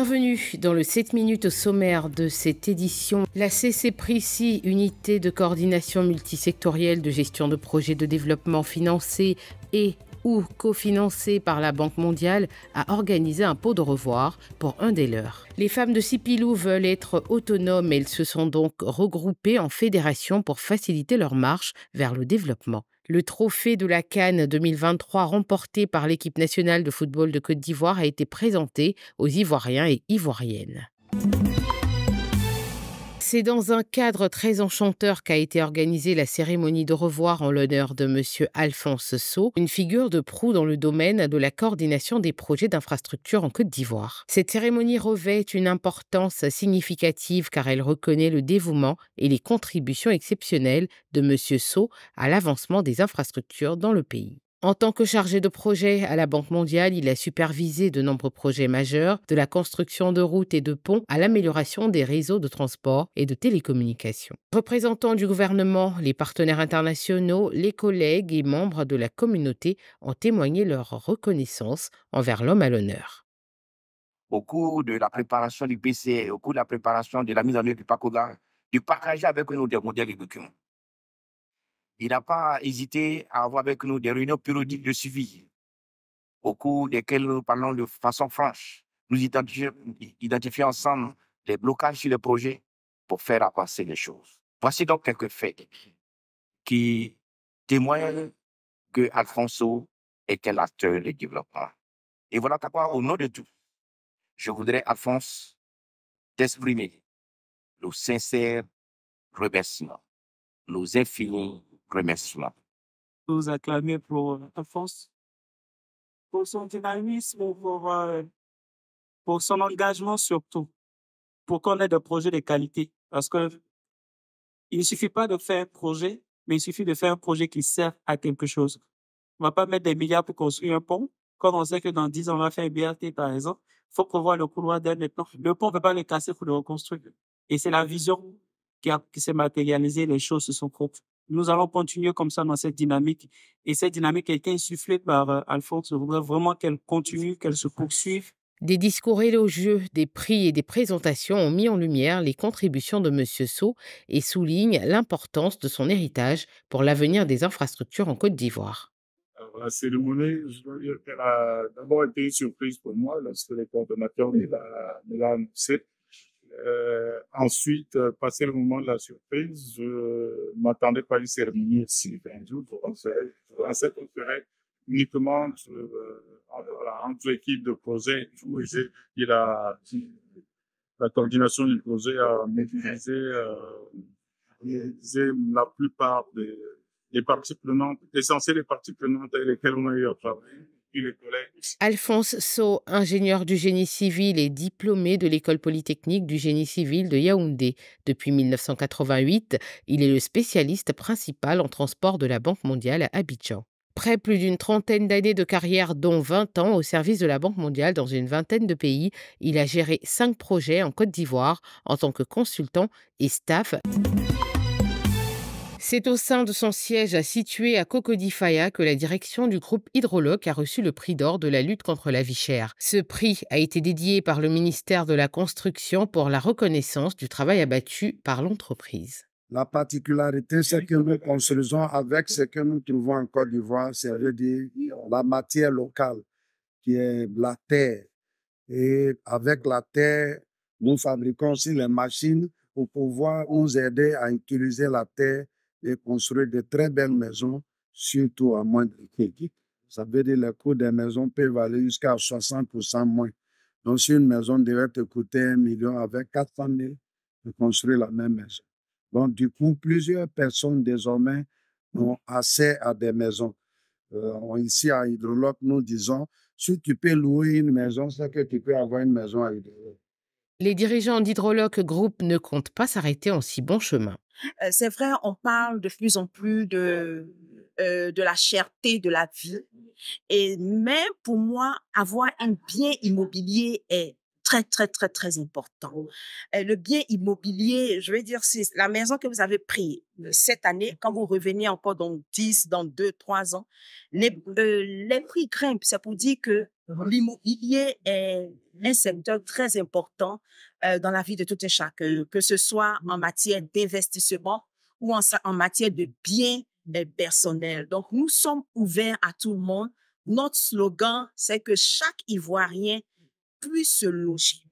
Bienvenue dans le 7 minutes au sommaire de cette édition. La CCPRICI, unité de coordination multisectorielle de gestion de projets de développement financés et ou cofinancés par la Banque mondiale, a organisé un pot de revoir pour un des leurs. Les femmes de Sipilou veulent être autonomes et elles se sont donc regroupées en fédération pour faciliter leur marche vers le développement. Le trophée de la Cannes 2023 remporté par l'équipe nationale de football de Côte d'Ivoire a été présenté aux Ivoiriens et Ivoiriennes. C'est dans un cadre très enchanteur qu'a été organisée la cérémonie de revoir en l'honneur de M. Alphonse Sceaux, une figure de proue dans le domaine de la coordination des projets d'infrastructures en Côte d'Ivoire. Cette cérémonie revêt une importance significative car elle reconnaît le dévouement et les contributions exceptionnelles de M. Sceaux à l'avancement des infrastructures dans le pays. En tant que chargé de projet à la Banque mondiale, il a supervisé de nombreux projets majeurs, de la construction de routes et de ponts à l'amélioration des réseaux de transport et de télécommunications. Représentants du gouvernement, les partenaires internationaux, les collègues et membres de la communauté ont témoigné leur reconnaissance envers l'homme à l'honneur. Au cours de la préparation du PC, au cours de la préparation de la mise en œuvre du PACOGA, du avec nous des documents il n'a pas hésité à avoir avec nous des réunions périodiques de suivi au cours desquelles nous parlons de façon franche. Nous identifions, ensemble les blocages sur le projet pour faire avancer les choses. Voici donc quelques faits qui témoignent que Alfonso était l'acteur du développement. Et voilà pourquoi, au nom de tout, je voudrais, Alphonse, t'exprimer nos sincères remerciements, nos infinis remercie Je Vous acclame pour la euh, force, pour son dynamisme, pour, euh, pour son engagement surtout, pour qu'on ait des projets de qualité. Parce que il ne suffit pas de faire un projet, mais il suffit de faire un projet qui sert à quelque chose. On va pas mettre des milliards pour construire un pont, quand on sait que dans 10 ans, on va faire un BRT, par exemple. il faut prévoir le couloir d'un maintenant. Le pont, ne peut pas le casser pour le reconstruire. Et c'est la vision qui, qui s'est matérialisée, les choses se sont propres nous allons continuer comme ça dans cette dynamique. Et cette dynamique a été insufflée par euh, Alphonse. Je voudrais vraiment qu'elle continue, qu'elle se poursuive. Des discours élogieux, des prix et des présentations ont mis en lumière les contributions de M. Sceaux et soulignent l'importance de son héritage pour l'avenir des infrastructures en Côte d'Ivoire. le cérémonie, je dois dire qu'elle a d'abord été une surprise pour moi lorsque les coordonnateurs de l'ont euh, ensuite, euh, passé le moment de la surprise, je m'attendais pas à une cérémonie si bien Je pensais qu'on serait uniquement entre, l'équipe équipes de projet. Et la, la coordination du projet a maîtrisé euh, la plupart des, des parties prenantes, essentiellement des parties prenantes avec lesquelles on a eu à travailler. Alphonse So, ingénieur du génie civil et diplômé de l'école polytechnique du génie civil de Yaoundé. Depuis 1988, il est le spécialiste principal en transport de la Banque mondiale à Abidjan. Près plus d'une trentaine d'années de carrière, dont 20 ans au service de la Banque mondiale dans une vingtaine de pays, il a géré cinq projets en Côte d'Ivoire en tant que consultant et staff. C'est au sein de son siège situé à Cocodifaya que la direction du groupe Hydrologue a reçu le prix d'or de la lutte contre la vie chère. Ce prix a été dédié par le ministère de la Construction pour la reconnaissance du travail abattu par l'entreprise. La particularité, c'est que nous construisons avec ce que nous trouvons en Côte d'Ivoire, c'est-à-dire la matière locale, qui est la terre. Et avec la terre, nous fabriquons aussi les machines pour pouvoir nous aider à utiliser la terre et construire de très belles mm. maisons, surtout à moindre coût. Ça veut dire que le coût des maisons peut valoir jusqu'à 60% moins. Donc, si une maison devait te coûter un million avec 400 000 de construire la même maison. Donc, du coup, plusieurs personnes désormais ont accès à des maisons. Euh, ici, à Hydrologue, nous disons, si tu peux louer une maison, c'est que tu peux avoir une maison à Hydrologue. Les dirigeants d'Hydrologue Group ne comptent pas s'arrêter en si bon chemin c'est vrai, on parle de plus en plus de, de la cherté de la vie. Et, mais pour moi, avoir un bien immobilier est très, très, très, très important. Oh. le bien immobilier, je veux dire, c'est la maison que vous avez prise euh, cette année, quand vous revenez encore dans 10, dans 2, 3 ans, les, mmh les prix grimpent. C'est pour dire que l'immobilier est un mmh secteur très important euh, dans la vie de tout et chacun, mm. que ce soit en mm. matière d'investissement ou en, en, matière de biens mm. euh, personnels. Donc, nous sommes ouverts à tout le monde. Notre slogan, c'est que chaque Ivoirien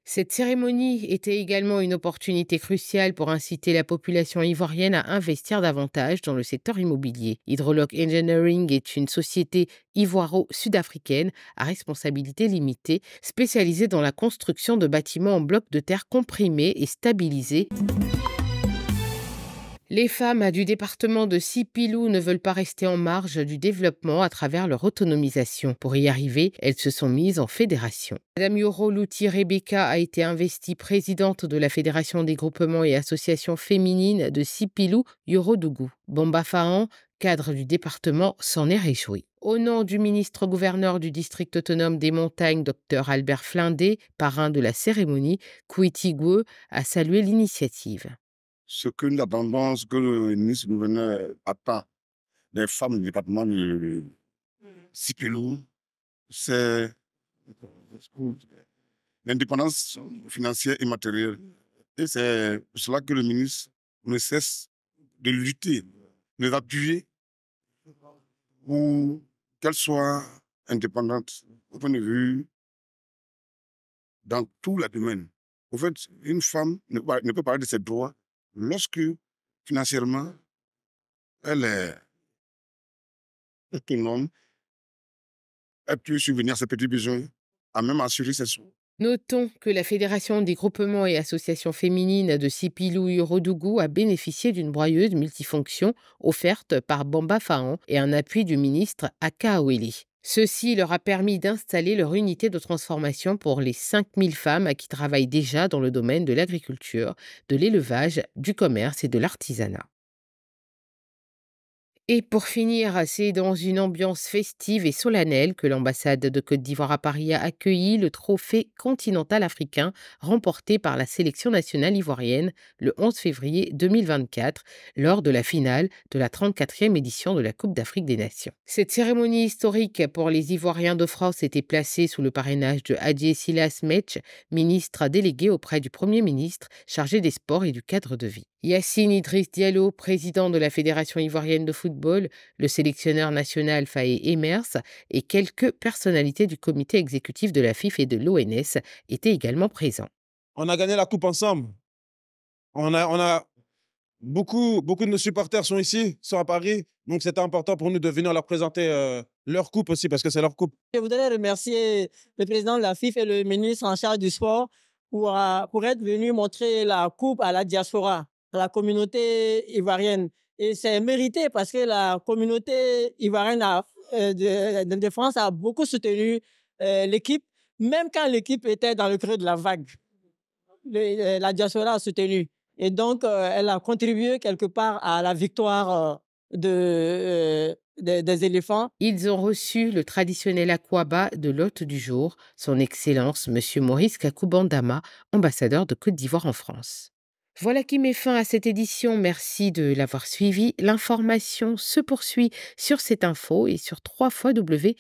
cette cérémonie était également une opportunité cruciale pour inciter la population ivoirienne à investir davantage dans le secteur immobilier. Hydrolog Engineering est une société ivoiro-sud-africaine à responsabilité limitée, spécialisée dans la construction de bâtiments en blocs de terre comprimés et stabilisés. Les femmes du département de Sipilou ne veulent pas rester en marge du développement à travers leur autonomisation. Pour y arriver, elles se sont mises en fédération. Madame Yoro Louti Rebecca a été investie présidente de la Fédération des groupements et associations féminines de Sipilou Yorodougou. Bomba Fahan, cadre du département, s'en est réjoui. Au nom du ministre-gouverneur du district autonome des montagnes, Dr Albert Flindé, parrain de la cérémonie, Kouiti a salué l'initiative ce que l'abondance que le ministre gouverneur attend des femmes du département du mm. Sipilou, c'est l'indépendance financière et matérielle. Mm. Et c'est pour cela que le ministre ne cesse de lutter, de les appuyer pour qu'elles soient indépendantes au point de vue dans tous les domaines. En fait, une femme ne peut pas, parler de ses droits lorsque financièrement, elle est autonome, elle peut subvenir à ses petits besoins, à même assurer ses soins. Notons que la Fédération des groupements et associations féminines de Sipilou Urodougou a bénéficié d'une broyeuse multifonction offerte par Bamba Fahan et un appui du ministre Aka Ceci leur a permis d'installer leur unité de transformation pour les 5000 femmes qui travaillent déjà dans le domaine de l'agriculture, de l'élevage, du commerce et de l'artisanat. Et pour finir, c'est dans une ambiance festive et solennelle que l'ambassade de Côte d'Ivoire à Paris a accueilli le trophée continental africain remporté par la sélection nationale ivoirienne le 11 février 2024 lors de la finale de la 34e édition de la Coupe d'Afrique des Nations. Cette cérémonie historique pour les Ivoiriens de France était placée sous le parrainage de Hadji Silas Metch, ministre délégué auprès du Premier ministre chargé des sports et du cadre de vie. Yassine Idriss Diallo, président de la Fédération ivoirienne de football, le sélectionneur national Faye Emers et quelques personnalités du comité exécutif de la FIF et de l'ONS étaient également présents. On a gagné la coupe ensemble. On a, beaucoup, beaucoup de nos supporters sont ici, sont à Paris. Donc, c'était important pour nous de venir leur présenter euh, leur coupe aussi, parce que c'est leur coupe. Je voudrais remercier le président de la FIF et le ministre en charge du sport pour, euh, pour être venu montrer la coupe à la diaspora, à la communauté ivoirienne. Et c'est mérité parce que la communauté ivoirienne euh, de, France a beaucoup soutenu euh, l'équipe, même quand l'équipe était dans le creux de la vague. Euh, la diaspora a soutenu. Et donc, elle a contribué quelque part à la victoire de, des, éléphants. Ils ont reçu le traditionnel aquaba de l'hôte du jour, son Excellence Monsieur Maurice Kakubandama, ambassadeur de Côte d'Ivoire en France. Voilà qui met fin à cette édition. Merci de l'avoir suivi. L'information se poursuit sur cette info et sur www.cetinfo.ci.